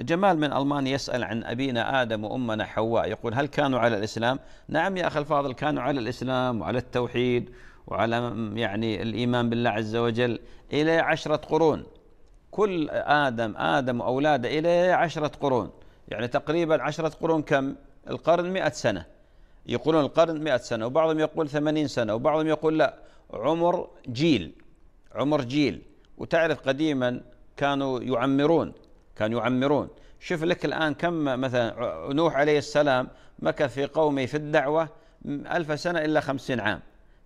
جمال من ألمانيا يسأل عن أبينا آدم وأمنا حواء يقول هل كانوا على الإسلام نعم يا أخي الفاضل كانوا على الإسلام وعلى التوحيد وعلى يعني الإيمان بالله عز وجل إلى عشرة قرون كل آدم آدم وأولاده إلى عشرة قرون يعني تقريبا عشرة قرون كم القرن مئة سنة يقولون القرن مئة سنة وبعضهم يقول ثمانين سنة وبعضهم يقول لا عمر جيل عمر جيل وتعرف قديما كانوا يعمرون كانوا يعمرون شوف لك الآن كم مثلا نوح عليه السلام مكث في قومه في الدعوة ألف سنة إلا خمسين عام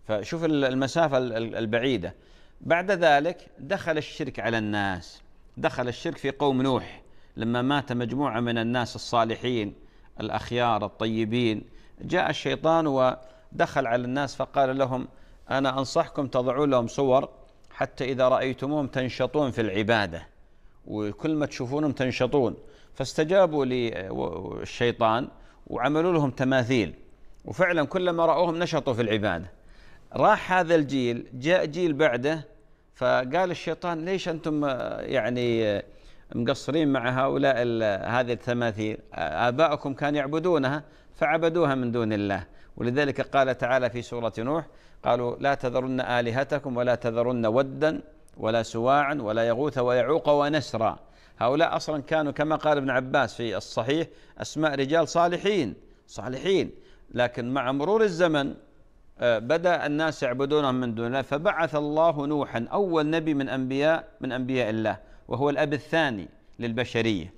فشوف المسافة البعيدة بعد ذلك دخل الشرك على الناس دخل الشرك في قوم نوح لما مات مجموعة من الناس الصالحين الأخيار الطيبين جاء الشيطان ودخل على الناس فقال لهم أنا أنصحكم تضعوا لهم صور حتى إذا رأيتموهم تنشطون في العبادة وكل ما تشوفونهم تنشطون فاستجابوا للشيطان آه، وعملوا لهم تماثيل وفعلا كلما رأوهم نشطوا في العبادة راح هذا الجيل جاء جيل بعده فقال الشيطان ليش أنتم آه، يعني آه، مقصرين مع هؤلاء هذه التماثيل آباؤكم كانوا يعبدونها فعبدوها من دون الله ولذلك قال تعالى في سورة نوح قالوا لا تذرن آلهتكم ولا تذرن ودا ولا سواعا ولا يغوث ويعوق ونسرا هؤلاء أصلا كانوا كما قال ابن عباس في الصحيح أسماء رجال صالحين صالحين لكن مع مرور الزمن آه، بدأ الناس يعبدونهم من دون الله فبعث الله نوحا أول نبي من أنبياء من أنبياء الله وهو الأب الثاني للبشرية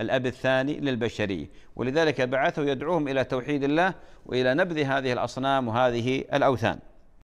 الأب الثاني للبشرية ولذلك بعثه يدعوهم إلى توحيد الله وإلى نبذ هذه الأصنام وهذه الأوثان